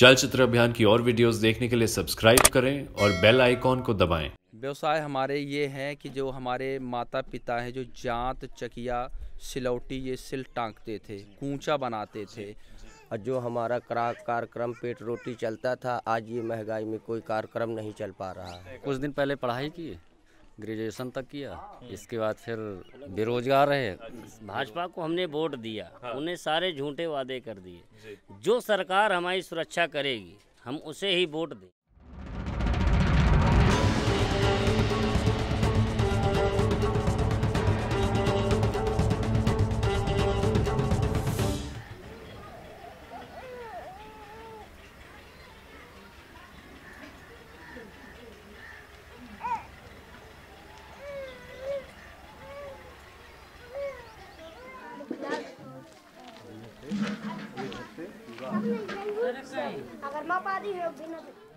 चलचित्र अभियान की और वीडियोस देखने के लिए सब्सक्राइब करें और बेल आइकॉन को दबाएं। व्यवसाय हमारे ये हैं कि जो हमारे माता पिता हैं जो जात चकिया सिलौटी ये सिल टांगते थे कूचा बनाते थे और जो हमारा कार्यक्रम पेट रोटी चलता था आज ये महंगाई में कोई कार्यक्रम नहीं चल पा रहा है कुछ दिन पहले पढ़ाई की ग्रेजुएशन तक किया हाँ। हम्म। इसके बाद फिर बेरोजगार रहे भाजपा को हमने वोट दिया हाँ। उन्हें सारे झूठे वादे कर दिए जो सरकार हमारी सुरक्षा करेगी हम उसे ही वोट दें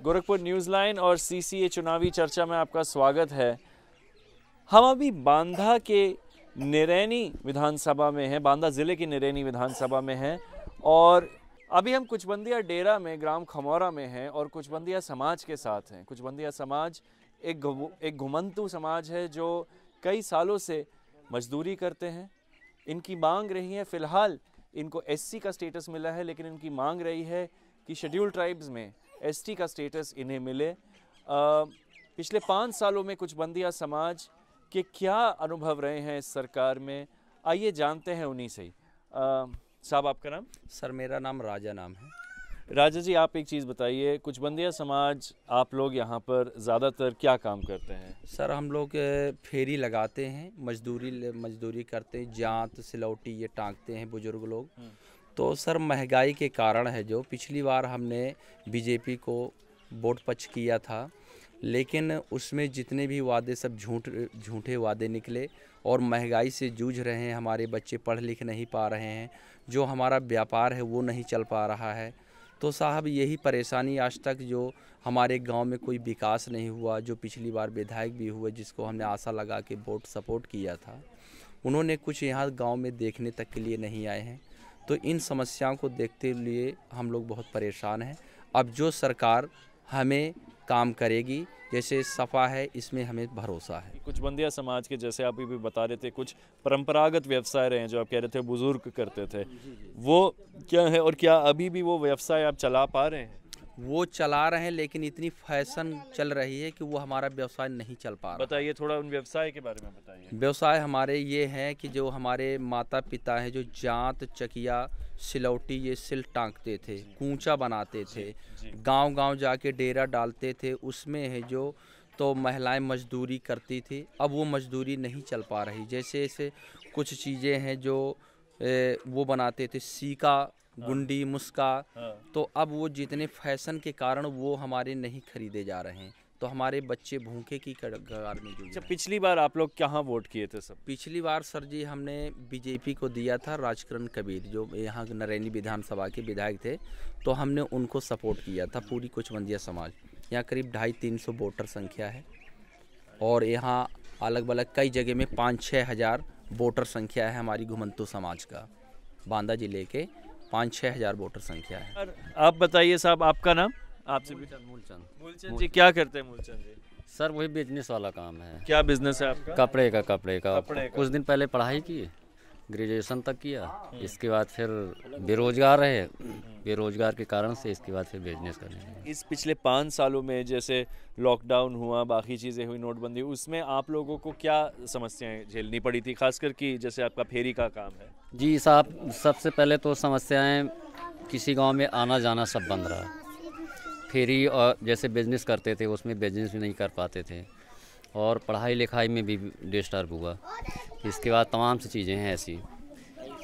गोरखपुर न्यूज लाइन और सीसीए चुनावी चर्चा में आपका स्वागत है हम अभी बांदा के निरैनी विधानसभा में हैं बांदा ज़िले की निरैनी विधानसभा में हैं और अभी हम कुचबंदिया डेरा में ग्राम खमौरा में हैं और कुचबंदिया समाज के साथ हैं कुचबंदिया समाज एक एक घुमंतु समाज है जो कई सालों से मजदूरी करते हैं इनकी मांग रही है फ़िलहाल इनको एस का स्टेटस मिला है लेकिन इनकी मांग रही है कि शेड्यूल ट्राइब्स में एस का स्टेटस इन्हें मिले आ, पिछले पाँच सालों में कुछ बंदिया समाज के क्या अनुभव रहे हैं इस सरकार में आइए जानते हैं उन्हीं से ही साहब आपका नाम सर मेरा नाम राजा नाम है राजा जी आप एक चीज़ बताइए कुछ बंदिया समाज आप लोग यहाँ पर ज़्यादातर क्या काम करते हैं सर हम लोग फेरी लगाते हैं मजदूरी मजदूरी करते हैं जात सिलौटी ये टांगते हैं बुज़ुर्ग लोग हम्म। तो सर महंगाई के कारण है जो पिछली बार हमने बीजेपी को वोट पच किया था लेकिन उसमें जितने भी वादे सब झूठ झूठे वादे निकले और महंगाई से जूझ रहे हैं हमारे बच्चे पढ़ लिख नहीं पा रहे हैं जो हमारा व्यापार है वो नहीं चल पा रहा है तो साहब यही परेशानी आज तक जो हमारे गांव में कोई विकास नहीं हुआ जो पिछली बार विधायक भी हुए जिसको हमने आशा लगा के वोट सपोर्ट किया था उन्होंने कुछ यहाँ गांव में देखने तक के लिए नहीं आए हैं तो इन समस्याओं को देखते हुए हम लोग बहुत परेशान हैं अब जो सरकार हमें काम करेगी जैसे सफ़ा है इसमें हमें भरोसा है कुछ बंदिया समाज के जैसे आप भी बता रहे थे कुछ परंपरागत व्यवसाय रहे हैं जो आप कह रहे थे बुज़ुर्ग करते थे वो क्या है और क्या अभी भी वो व्यवसाय आप चला पा रहे हैं वो चला रहे हैं लेकिन इतनी फैशन चल रही है कि वो हमारा व्यवसाय नहीं चल पा रहा बताइए थोड़ा उन व्यवसाय के बारे में बताइए व्यवसाय हमारे ये हैं कि जो हमारे माता पिता हैं जो जात चकिया सिलौटी ये सिल टांगते थे कूचा बनाते थे गांव गांव जाके डेरा डालते थे उसमें है जो तो महिलाएं मजदूरी करती थी अब वो मजदूरी नहीं चल पा रही जैसे जैसे कुछ चीज़ें हैं जो ए, वो बनाते थे सीका हाँ। गुंडी मुस्का हाँ। तो अब वो जितने फैशन के कारण वो हमारे नहीं खरीदे जा रहे हैं तो हमारे बच्चे भूखे की कगार में जुड़े अच्छा, पिछली बार आप लोग कहाँ वोट किए थे सर पिछली बार सर जी हमने बीजेपी को दिया था राजकरण कबीर जो यहाँ नरेनी विधानसभा के विधायक थे तो हमने उनको सपोर्ट किया था पूरी मंदिया समाज यहाँ करीब ढाई तीन सौ वोटर संख्या है और यहाँ अलग अलग कई जगह में पाँच छः हज़ार वोटर संख्या है हमारी घुमंतू समाज का बांदा जिले के पाँच छः हज़ार वोटर संख्या है आप बताइए साहब आपका नाम आपसे भी मूलचंद मूलचंद जी क्या करते हैं मूलचंद जी सर वही बिजनेस वाला काम है क्या बिजनेस है आपका कपड़े का कपड़े का, कपड़े कुछ दिन पहले पढ़ाई की ग्रेजुएशन तक किया हाँ। इसके बाद फिर बेरोजगार रहे बेरोजगार के कारण से इसके बाद फिर बिजनेस करने इस पिछले पाँच सालों में जैसे लॉकडाउन हुआ बाकी चीज़ें हुई नोटबंदी उसमें आप लोगों को क्या समस्याएं झेलनी पड़ी थी खासकर कि जैसे आपका फेरी का काम है जी साहब सबसे पहले तो समस्याएं किसी गांव में आना जाना सब बंद रहा फेरी और जैसे बिजनेस करते थे उसमें बिजनेस भी नहीं कर पाते थे और पढ़ाई लिखाई में भी डिस्टर्ब हुआ इसके बाद तमाम सी चीज़ें हैं ऐसी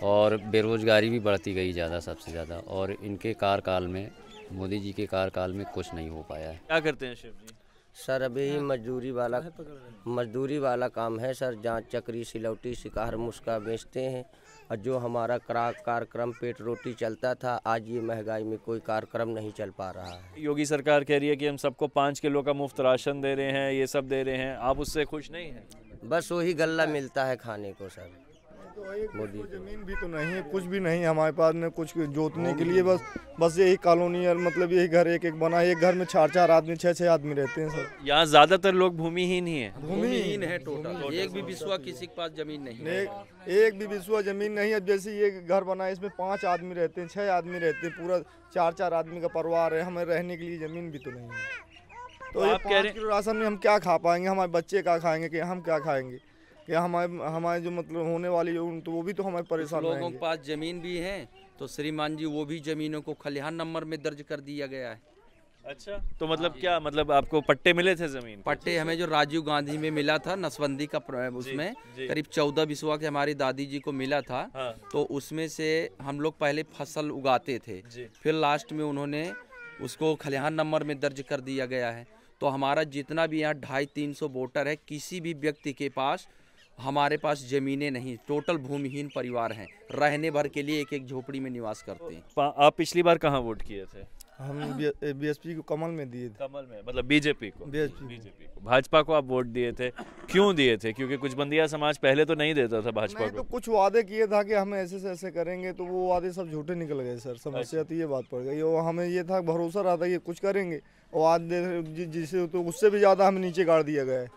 और बेरोज़गारी भी बढ़ती गई ज़्यादा सबसे ज़्यादा और इनके कार्यकाल में मोदी जी के कार्यकाल में कुछ नहीं हो पाया है क्या करते हैं शिव जी सर अभी मजदूरी वाला मजदूरी वाला काम है सर जहाँ चक्री सिलौटी शिकार मुस्का बेचते हैं और जो हमारा कार्यक्रम पेट रोटी चलता था आज ये महंगाई में कोई कार्यक्रम नहीं चल पा रहा है योगी सरकार कह रही है कि हम सबको पाँच किलो का मुफ्त राशन दे रहे हैं ये सब दे रहे हैं आप उससे खुश नहीं हैं बस वही गल्ला मिलता है खाने को सर तो तो मोदी तो जमीन भी तो नहीं है कुछ भी नहीं हमारे पास में कुछ जोतने के लिए बस बस यही कॉलोनी और मतलब यही घर एक एक बना एक घर में चार चार आदमी छह छह आदमी रहते हैं सर यहाँ ज्यादातर लोग भूमिहीन ही है भूमिहीन है टोटल एक भी विश्वा किसी के पास जमीन नहीं है एक भी विश्वा जमीन नहीं है जैसे ये घर बना है इसमें पाँच आदमी रहते हैं छह आदमी रहते हैं पूरा चार चार आदमी का परिवार है हमें रहने के लिए जमीन भी तो नहीं है तो आप कह रहे हैं राशन में हम क्या खा पाएंगे हमारे बच्चे क्या खाएंगे कि हम क्या खाएंगे या हमारे हमारे जो मतलब होने वाली हो तो वो भी तो हमारे परेशान लोगों के पास ज़मीन भी है तो श्रीमान जी वो भी ज़मीनों को खलिहान नंबर में दर्ज कर दिया गया है अच्छा तो मतलब क्या मतलब आपको पट्टे मिले थे जमीन पट्टे हमें जो राजीव गांधी में मिला था नसबंदी का उसमें करीब चौदह बिस्वा के हमारी दादी जी को मिला था हाँ। तो उसमें से हम लोग पहले फसल उगाते थे फिर लास्ट में उन्होंने उसको खलिहान नंबर में दर्ज कर दिया गया है तो हमारा जितना भी यहाँ ढाई तीन सौ वोटर है किसी भी व्यक्ति के पास हमारे पास ज़मीनें नहीं टोटल भूमिहीन परिवार हैं रहने भर के लिए एक एक झोपड़ी में निवास करते हैं आप पिछली बार कहाँ वोट किए थे हम बीएसपी को कमल में दिए कमल में मतलब बीजेपी को बीजेपी बीजेपी को भाजपा को आप वोट दिए थे क्यों दिए थे क्योंकि कुछ बंदिया समाज पहले तो नहीं देता था भाजपा तो को तो कुछ वादे किए था कि हम ऐसे से ऐसे करेंगे तो वो वादे सब झूठे निकल गए सर समस्या अच्छा। तो ये बात पड़ गई और हमें ये था भरोसा रहा था कि कुछ करेंगे और आज जिसे तो उससे भी ज़्यादा हमें नीचे गाड़ दिया गया है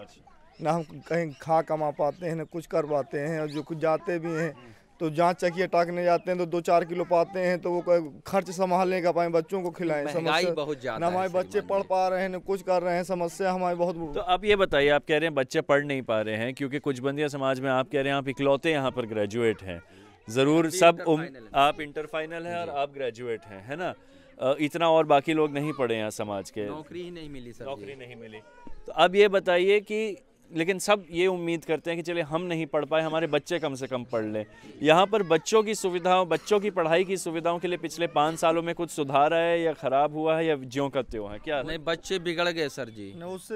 अच्छा ना हम कहीं खा कमा पाते हैं ना कुछ कर पाते हैं और जो कुछ जाते भी हैं तो जहाँ चकिया टाकने जाते हैं तो दो चार किलो पाते हैं तो वो खर्च संभालने का पाए बच्चों को खिलाएं समस्या बहुत ज़्यादा हमारे बच्चे पढ़ पा रहे हैं कुछ कर रहे हैं समस्या हमारे बहुत तो अब ये बताइए आप कह रहे हैं बच्चे पढ़ नहीं पा रहे हैं क्योंकि कुछ बंदिया समाज में आप कह रहे हैं आप इकलौते यहाँ पर ग्रेजुएट हैं ज़रूर सब आप इंटर फाइनल है और आप ग्रेजुएट हैं है ना इतना और बाकी लोग नहीं पढ़े यहाँ समाज के नौकरी ही नहीं मिली सर नौकरी नहीं मिली तो अब ये बताइए कि लेकिन सब ये उम्मीद करते हैं कि चले हम नहीं पढ़ पाए हमारे बच्चे कम से कम पढ़ लें यहाँ पर बच्चों की सुविधाओं बच्चों की पढ़ाई की सुविधाओं के लिए पिछले पाँच सालों में कुछ सुधार है या ख़राब हुआ है या ज्यो का त्यों है क्या नहीं बच्चे बिगड़ गए सर जी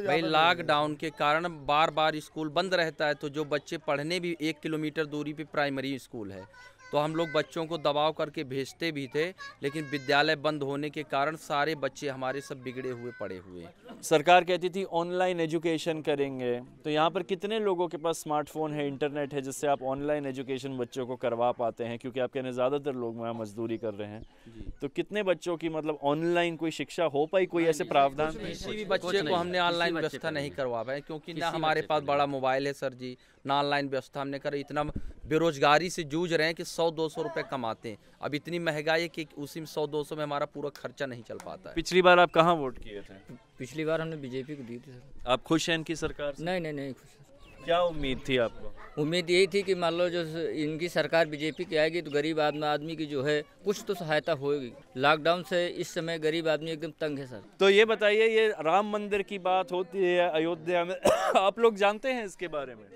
भाई लॉकडाउन के कारण बार बार स्कूल बंद रहता है तो जो बच्चे पढ़ने भी एक किलोमीटर दूरी पर प्राइमरी स्कूल है तो हम लोग बच्चों को दबाव करके भेजते भी थे लेकिन विद्यालय बंद होने के कारण सारे बच्चे हमारे सब बिगड़े हुए पड़े हुए सरकार कहती थी ऑनलाइन एजुकेशन करेंगे तो यहाँ पर कितने लोगों के पास स्मार्टफोन है इंटरनेट है जिससे आप ऑनलाइन एजुकेशन बच्चों को करवा पाते हैं क्योंकि आप कहने ज़्यादातर लोग वहाँ मजदूरी कर रहे हैं तो कितने बच्चों की मतलब ऑनलाइन कोई शिक्षा हो पाई कोई हाँ ऐसे प्रावधान किसी भी बच्चे को हमने ऑनलाइन व्यवस्था नहीं करवा पाए क्योंकि ना हमारे पास बड़ा मोबाइल है सर जी ना ऑनलाइन व्यवस्था हमने करी इतना बेरोज़गारी से जूझ रहे हैं कि सौ दो सौ रुपये कमाते हैं अब इतनी महंगाई है कि उसी में सौ दो सौ में हमारा पूरा खर्चा नहीं चल पाता है पिछली बार आप कहाँ वोट किए थे पिछली बार हमने बीजेपी को दी थी सर आप खुश हैं इनकी सरकार से? नहीं नहीं नहीं खुश क्या उम्मीद थी आपको उम्मीद यही थी कि मान लो जो इनकी सरकार बीजेपी की आएगी तो गरीब आदमी आदमी की जो है कुछ तो सहायता होगी लॉकडाउन से इस समय गरीब आदमी एकदम तंग है सर तो ये बताइए ये राम मंदिर की बात होती है अयोध्या में आप लोग जानते हैं इसके बारे में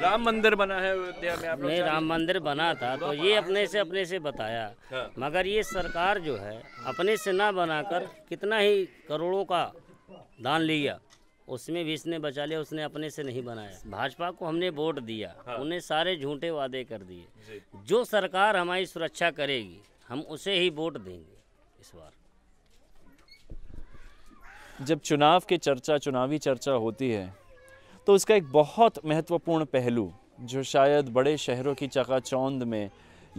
राम मंदिर बना है अयोध्या में आप नहीं राम मंदिर बना था तो ये अपने से अपने से बताया हाँ। मगर ये सरकार जो है अपने से ना बनाकर कितना ही करोड़ों का दान लिया उसमें भी इसने बचा लिया उसने अपने से नहीं बनाया भाजपा को हमने वोट दिया हाँ। उन्हें सारे झूठे वादे कर दिए जो सरकार हमारी सुरक्षा करेगी हम उसे ही वोट देंगे इस बार जब चुनाव की चर्चा चुनावी चर्चा होती है तो इसका एक बहुत महत्वपूर्ण पहलू जो शायद बड़े शहरों की चकाचौंध में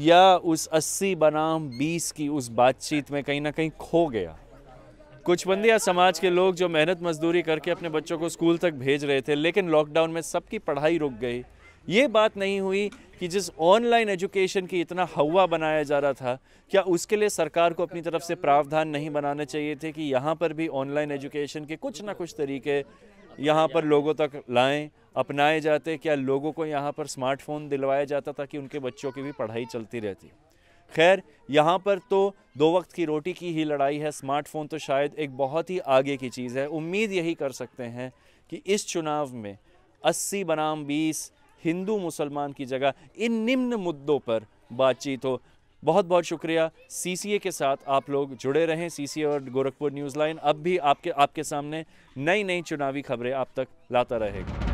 या उस अस्सी बनाम बीस की उस बातचीत में कहीं ना कहीं खो गया कुछ बंदिया समाज के लोग जो मेहनत मजदूरी करके अपने बच्चों को स्कूल तक भेज रहे थे लेकिन लॉकडाउन में सबकी पढ़ाई रुक गई ये बात नहीं हुई कि जिस ऑनलाइन एजुकेशन की इतना हवा बनाया जा रहा था क्या उसके लिए सरकार को अपनी तरफ से प्रावधान नहीं बनाने चाहिए थे कि यहाँ पर भी ऑनलाइन एजुकेशन के कुछ ना कुछ तरीके यहाँ पर लोगों तक लाएं अपनाए जाते क्या लोगों को यहाँ पर स्मार्टफोन दिलवाया जाता ताकि उनके बच्चों की भी पढ़ाई चलती रहती खैर यहाँ पर तो दो वक्त की रोटी की ही लड़ाई है स्मार्टफोन तो शायद एक बहुत ही आगे की चीज़ है उम्मीद यही कर सकते हैं कि इस चुनाव में 80 बनाम 20 हिंदू मुसलमान की जगह इन निम्न मुद्दों पर बातचीत हो बहुत बहुत शुक्रिया सीसीए के साथ आप लोग जुड़े रहें सीसीए और गोरखपुर न्यूज़ लाइन अब भी आपके आपके सामने नई नई चुनावी खबरें आप तक लाता रहेगा